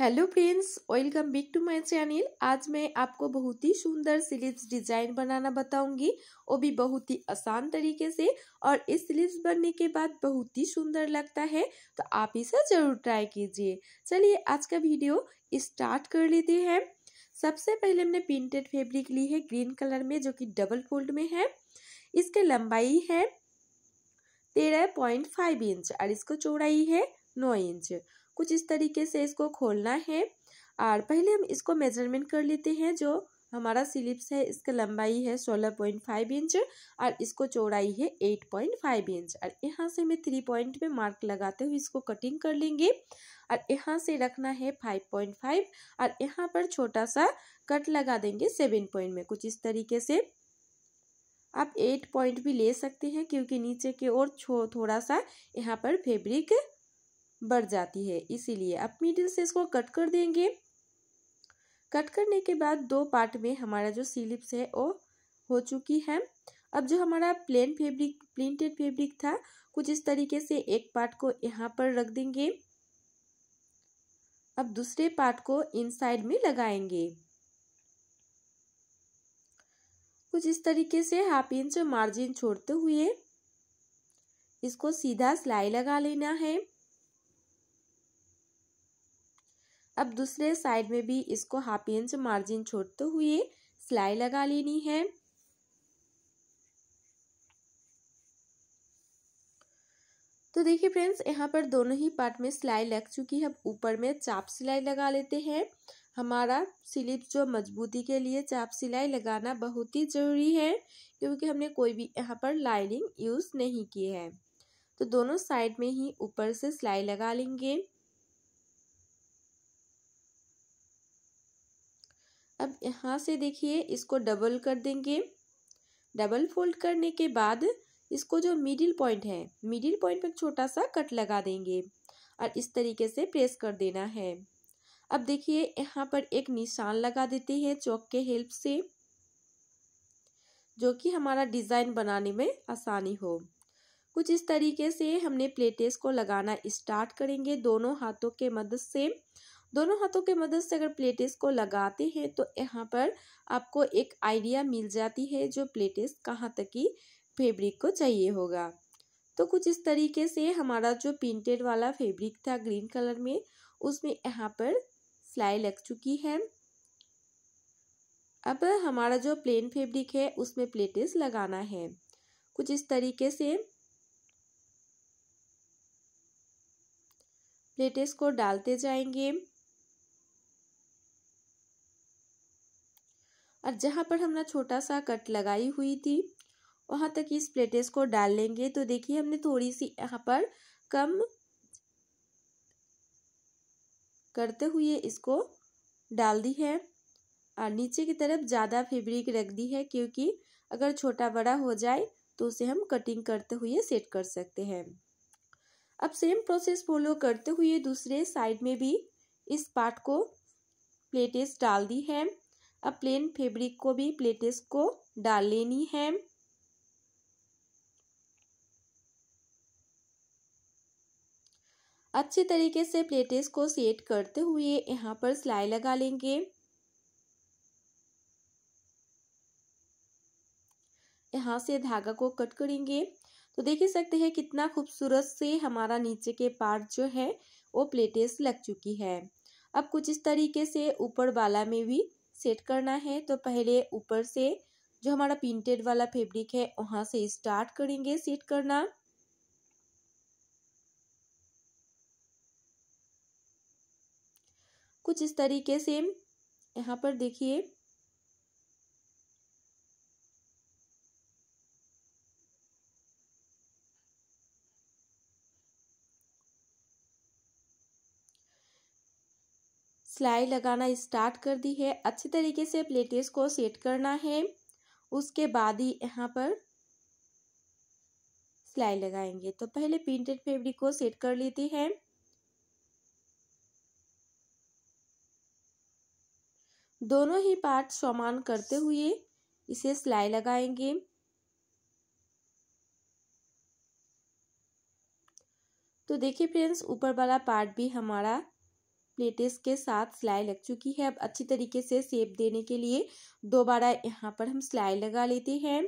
hello friends welcome back to my channel आज मैं आपको बहुत ही सुंदर स्लीव्स डिजाइन बनाना बताऊंगी वो भी बहुत ही आसान तरीके से और इस स्लीव्स बनने के बाद बहुत ही सुंदर लगता है तो आप इसे जरूर ट्राई कीजिए चलिए आज का वीडियो स्टार्ट कर लेते हैं सबसे पहले हमने प्रिंटेड फेब्रिक ली है ग्रीन कलर में जो कि डबल फोल्ड में है इसके लंबाई है तेरह पॉइंट फाइव इंच और इसको चौड़ाई है नौ इंच कुछ इस तरीके से इसको खोलना है और पहले हम इसको मेजरमेंट कर लेते हैं जो हमारा स्लिप्स है इसका लंबाई है सोलह पॉइंट फाइव इंच और इसको चौड़ाई है एट पॉइंट फाइव इंच और यहाँ से हमें थ्री पॉइंट में मार्क लगाते हुए इसको कटिंग कर लेंगे और यहाँ से रखना है फाइव पॉइंट फाइव और यहाँ पर छोटा सा कट लगा देंगे सेवन पॉइंट में कुछ इस तरीके से आप एट पॉइंट भी ले सकते हैं क्योंकि नीचे की ओर थोड़ा सा यहाँ पर फेब्रिक बढ़ जाती है इसीलिए अब मिडिल से इसको कट कर देंगे कट करने के बाद दो पार्ट में हमारा जो सिलिप्स है वो हो चुकी है अब जो हमारा प्लेन फैब्रिक प्रिंटेड फैब्रिक था कुछ इस तरीके से एक पार्ट को यहाँ पर रख देंगे अब दूसरे पार्ट को इन साइड में लगाएंगे कुछ इस तरीके से हाफ इंच मार्जिन छोड़ते हुए इसको सीधा सिलाई लगा लेना है अब दूसरे साइड में भी इसको हाफ इंच मार्जिन छोड़ते हुए सिलाई लगा लेनी है तो देखिए फ्रेंड्स यहाँ पर दोनों ही पार्ट में सिलाई लग चुकी है अब ऊपर में चाप सिलाई लगा लेते हैं हमारा स्लिप जो मजबूती के लिए चाप सिलाई लगाना बहुत ही ज़रूरी है क्योंकि हमने कोई भी यहाँ पर लाइनिंग यूज़ नहीं की है तो दोनों साइड में ही ऊपर से सिलाई लगा लेंगे अब यहाँ से देखिए इसको डबल कर देंगे डबल फोल्ड करने के बाद इसको जो मिडिल पॉइंट है मिडिल पॉइंट पर छोटा सा कट लगा देंगे और इस तरीके से प्रेस कर देना है अब देखिए यहाँ पर एक निशान लगा देते हैं चौक के हेल्प से जो कि हमारा डिज़ाइन बनाने में आसानी हो कुछ इस तरीके से हमने प्लेटेस को लगाना स्टार्ट करेंगे दोनों हाथों के मदद से दोनों हाथों के मदद से अगर प्लेटेस को लगाते हैं तो यहाँ पर आपको एक आइडिया मिल जाती है जो प्लेटेस कहाँ तक की फैब्रिक को चाहिए होगा तो कुछ इस तरीके से हमारा जो प्रिंटेड वाला फैब्रिक था ग्रीन कलर में उसमें यहाँ पर सिलाई लग चुकी है अब हमारा जो प्लेन फैब्रिक है उसमें प्लेटेस लगाना है कुछ इस तरीके से प्लेटेस को डालते जाएंगे और जहाँ पर हमने छोटा सा कट लगाई हुई थी वहाँ तक इस प्लेटेस को डाल लेंगे तो देखिए हमने थोड़ी सी यहाँ पर कम करते हुए इसको डाल दी है और नीचे की तरफ ज़्यादा फैब्रिक रख दी है क्योंकि अगर छोटा बड़ा हो जाए तो उसे हम कटिंग करते हुए सेट कर सकते हैं अब सेम प्रोसेस फॉलो करते हुए दूसरे साइड में भी इस पार्ट को प्लेटेस डाल दी है अब प्लेन फैब्रिक को भी प्लेटेस को डाल लेनी है अच्छे तरीके से प्लेटेस को सेट करते हुए यहाँ पर सिलाई लगा लेंगे यहाँ से धागा को कट करेंगे तो देख ही सकते हैं कितना खूबसूरत से हमारा नीचे के पार्ट जो है वो प्लेटेस लग चुकी है अब कुछ इस तरीके से ऊपर वाला में भी सेट करना है तो पहले ऊपर से जो हमारा प्रिंटेड वाला फैब्रिक है वहां से स्टार्ट करेंगे सेट करना कुछ इस तरीके से यहाँ पर देखिए सिलाई लगाना स्टार्ट कर दी है अच्छे तरीके से प्लेटेस को सेट करना है उसके बाद ही यहाँ पर सिलाई लगाएंगे तो पहले प्रिंटेड फैब्रिक को सेट कर लेते हैं दोनों ही पार्ट समान करते हुए इसे सिलाई लगाएंगे तो देखिए फ्रेंड्स ऊपर वाला पार्ट भी हमारा प्लेटेस के साथ सिलाई लग चुकी है अब अच्छी तरीके से सेप देने के लिए दोबारा यहाँ पर हम सिलाई लगा लेते हैं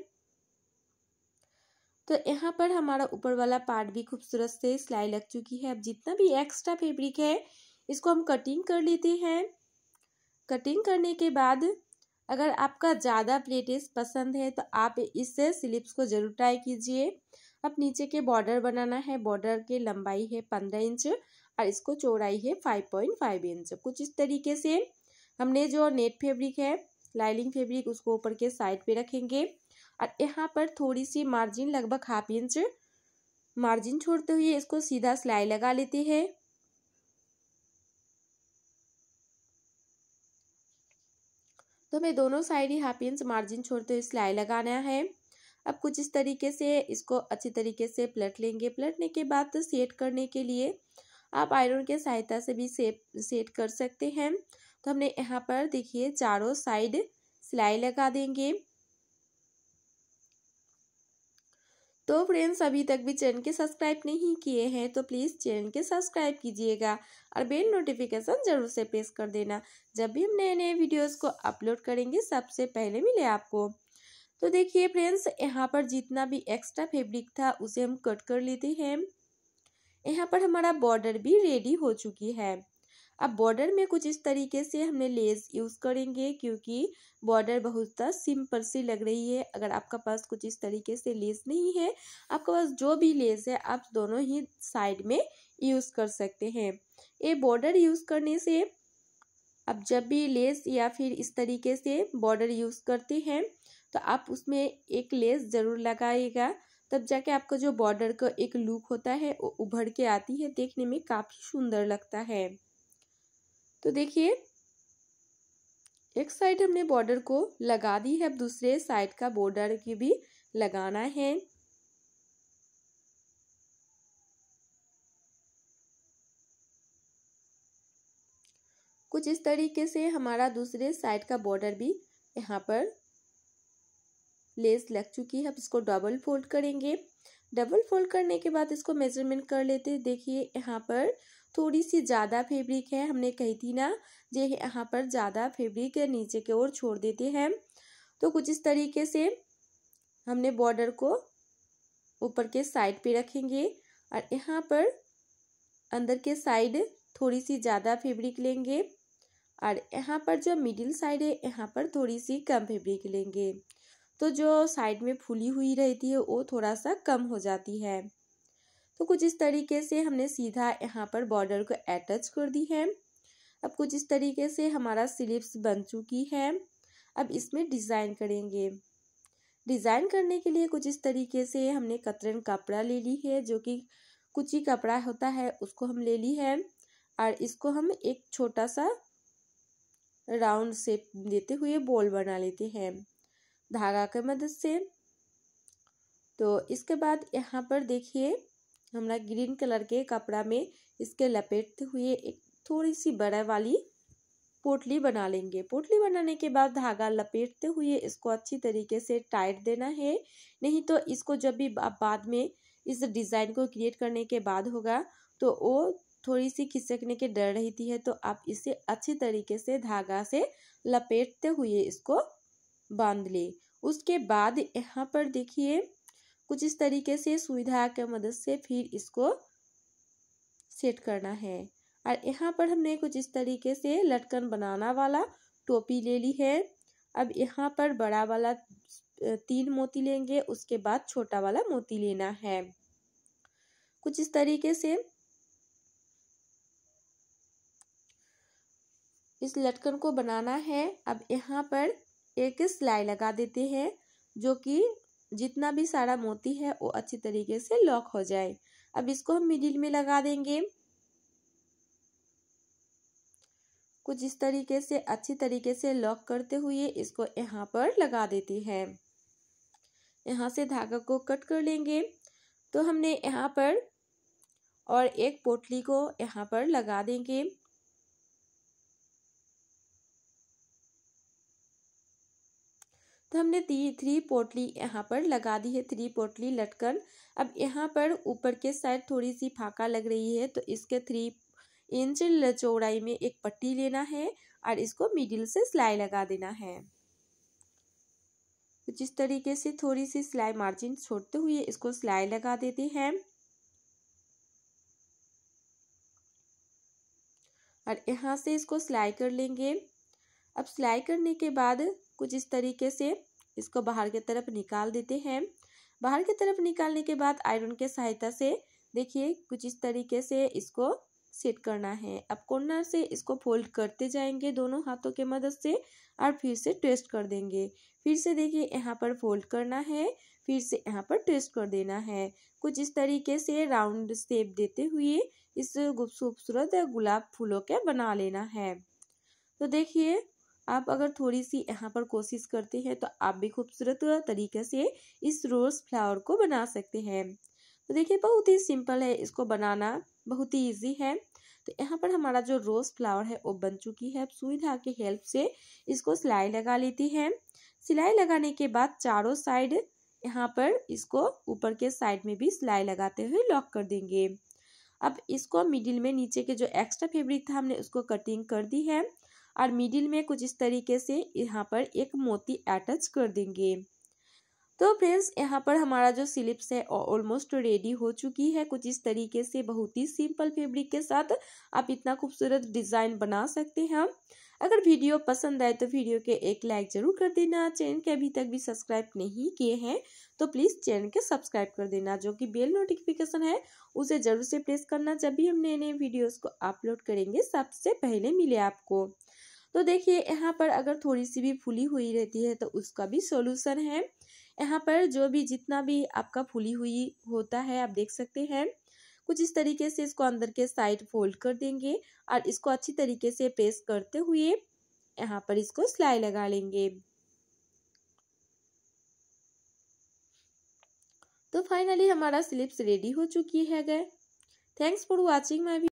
तो यहाँ पर हमारा ऊपर वाला पार्ट भी खूबसूरत से सिलाई लग चुकी है अब जितना भी एक्स्ट्रा फेब्रिक है इसको हम कटिंग कर लेते हैं कटिंग करने के बाद अगर आपका ज़्यादा प्लेटेस पसंद है तो आप इस स्लिप्स को ज़रूर ट्राई कीजिए अब नीचे के बॉर्डर बनाना है बॉर्डर की लंबाई है पंद्रह इंच और इसको चौड़ाई है फाइव पॉइंट फाइव इंच कुछ इस तरीके से हमने जो नेट फैब्रिक है लाइलिंग फैब्रिक उसको ऊपर के साइड पे रखेंगे और यहाँ पर थोड़ी सी मार्जिन लगभग हाफ इंच मार्जिन छोड़ते हुए इसको सीधा सिलाई लगा लेते हैं तो हमें दोनों साइड ही हाफ इंच मार्जिन छोड़ते हुए सिलाई लगाना है अब कुछ इस तरीके से इसको अच्छी तरीके से पलट लेंगे पलटने के बाद तो सेट करने के लिए आप आयरन के सहायता से भी सेप सेट कर सकते हैं तो हमने यहाँ पर देखिए चारों साइड सिलाई लगा देंगे तो फ्रेंड्स अभी तक भी चैनल के सब्सक्राइब नहीं किए हैं तो प्लीज़ चैनल के सब्सक्राइब कीजिएगा और बेल नोटिफिकेशन ज़रूर से प्रेस कर देना जब भी हम नए नए वीडियोस को अपलोड करेंगे सबसे पहले मिले आपको तो देखिए फ्रेंड्स यहाँ पर जितना भी एक्स्ट्रा फैब्रिक था उसे हम कट कर लेते हैं यहाँ पर हमारा बॉर्डर भी रेडी हो चुकी है अब बॉर्डर में कुछ इस तरीके से हमने लेस यूज़ करेंगे क्योंकि बॉर्डर बहुत सिंपल सी लग रही है अगर आपका पास कुछ इस तरीके से लेस नहीं है आपके पास जो भी लेस है आप दोनों ही साइड में यूज़ कर सकते हैं ये बॉर्डर यूज़ करने से आप जब भी लेस या फिर इस तरीके से बॉर्डर यूज़ करते हैं तो आप उसमें एक लेस ज़रूर लगाएगा तब जाके आपका जो बॉर्डर का एक लुक होता है वो उभर के आती है देखने में काफ़ी सुंदर लगता है तो देखिए एक साइड हमने बॉर्डर को लगा दी है अब दूसरे साइड का बॉर्डर की भी लगाना है कुछ इस तरीके से हमारा दूसरे साइड का बॉर्डर भी यहाँ पर लेस लग चुकी है अब इसको डबल फोल्ड करेंगे डबल फोल्ड करने के बाद इसको मेजरमेंट कर लेते हैं देखिए यहाँ पर थोड़ी सी ज़्यादा फैब्रिक है हमने कही थी ना जे यहाँ पर ज़्यादा फैब्रिक नीचे की ओर छोड़ देते हैं तो कुछ इस तरीके से हमने बॉर्डर को ऊपर के साइड पे रखेंगे और यहाँ पर अंदर के साइड थोड़ी सी ज़्यादा फैब्रिक लेंगे और यहाँ पर जो मिडिल साइड है यहाँ पर थोड़ी सी कम फेब्रिक लेंगे तो जो साइड में फूली हुई रहती है वो थोड़ा सा कम हो जाती है तो कुछ इस तरीके से हमने सीधा यहाँ पर बॉर्डर को अटैच कर दी है अब कुछ इस तरीके से हमारा स्लीव्स बन चुकी है अब इसमें डिज़ाइन करेंगे डिज़ाइन करने के लिए कुछ इस तरीके से हमने कतरन कपड़ा ले ली है जो कि कुछ ही कपड़ा होता है उसको हम ले ली है और इसको हम एक छोटा सा राउंड शेप देते हुए बॉल बना लेते हैं धागा के मदद से तो इसके बाद यहाँ पर देखिए हमारा ग्रीन कलर के कपड़ा में इसके लपेटते हुए एक थोड़ी सी बड़ा वाली पोटली बना लेंगे पोटली बनाने के बाद धागा लपेटते हुए इसको अच्छी तरीके से टाइट देना है नहीं तो इसको जब भी बाद में इस डिज़ाइन को क्रिएट करने के बाद होगा तो वो थोड़ी सी खिसकने के डर रहती है तो आप इसे अच्छी तरीके से धागा से लपेटते हुए इसको बांध ले उसके बाद यहाँ पर देखिए कुछ इस तरीके से सुविधा के मदद से फिर इसको सेट करना है और यहाँ पर हमने कुछ इस तरीके से लटकन बनाना वाला टोपी ले ली है अब यहाँ पर बड़ा वाला तीन मोती लेंगे उसके बाद छोटा वाला मोती लेना है कुछ इस तरीके से इस लटकन को बनाना है अब यहाँ पर एक सिलाई लगा देते हैं जो कि जितना भी सारा मोती है वो अच्छी तरीके से लॉक हो जाए अब इसको हम मिडिल में लगा देंगे कुछ इस तरीके से अच्छी तरीके से लॉक करते हुए इसको यहाँ पर लगा देती है यहाँ से धागा को कट कर लेंगे तो हमने यहाँ पर और एक पोटली को यहाँ पर लगा देंगे तो हमने थ्री पोटली यहाँ पर लगा दी है थ्री पोटली लटकन अब यहाँ पर ऊपर के साइड थोड़ी सी फाका लग रही है तो इसके थ्री इंच चौड़ाई में एक पट्टी लेना है और इसको मिडिल से सिलाई लगा देना है तो जिस तरीके से थोड़ी सी सिलाई मार्जिन छोड़ते हुए इसको सिलाई लगा देते हैं और यहाँ से इसको सिलाई कर लेंगे अब सिलाई करने के बाद कुछ इस तरीके से इसको बाहर की तरफ निकाल देते हैं बाहर की तरफ निकालने के बाद आयरन के सहायता से देखिए कुछ इस तरीके से इसको सेट करना है अब कॉर्नर से इसको फोल्ड करते जाएंगे दोनों हाथों के मदद से और फिर से ट्वेस्ट कर देंगे फिर से देखिए यहाँ पर फोल्ड करना है फिर से यहाँ पर ट्वेस्ट कर देना है कुछ इस तरीके से राउंड शेप देते हुए इस खूबसूरत गुलाब फूलों के बना लेना है तो देखिए आप अगर थोड़ी सी यहाँ पर कोशिश करते हैं तो आप भी खूबसूरत तरीके से इस रोज़ फ्लावर को बना सकते हैं तो देखिए बहुत ही सिंपल है इसको बनाना बहुत ही ईजी है तो यहाँ पर हमारा जो रोज़ फ्लावर है वो बन चुकी है अब सुई की हेल्प से इसको सिलाई लगा लेती है सिलाई लगाने के बाद चारों साइड यहाँ पर इसको ऊपर के साइड में भी सिलाई लगाते हुए लॉक कर देंगे अब इसको मिडिल में नीचे के जो एक्स्ट्रा फैब्रिक था हमने उसको कटिंग कर दी है और मिडिल में कुछ इस तरीके से यहाँ पर एक मोती अटैच कर देंगे तो फ्रेंड्स यहाँ पर हमारा जो स्लिप्स है ऑलमोस्ट रेडी हो चुकी है कुछ इस तरीके से बहुत ही सिंपल फैब्रिक के साथ आप इतना खूबसूरत डिज़ाइन बना सकते हैं अगर वीडियो पसंद आए तो वीडियो के एक लाइक ज़रूर कर देना चैनल के अभी तक भी सब्सक्राइब नहीं किए हैं तो प्लीज़ चैनल के सब्सक्राइब कर देना जो कि बेल नोटिफिकेशन है उसे ज़रूर से प्रेस करना जब भी हम नए नए वीडियोज़ को अपलोड करेंगे सबसे पहले मिले आपको तो देखिए यहाँ पर अगर थोड़ी सी भी फूली हुई रहती है तो उसका भी सॉल्यूशन है यहाँ पर जो भी जितना भी आपका फूली हुई होता है आप देख सकते हैं कुछ इस तरीके से इसको अंदर के साइड फोल्ड कर देंगे और इसको अच्छी तरीके से पेस्ट करते हुए यहाँ पर इसको सिलाई लगा लेंगे तो फाइनली हमारा स्लिप्स रेडी हो चुकी है गए थैंक्स फॉर वॉचिंग माई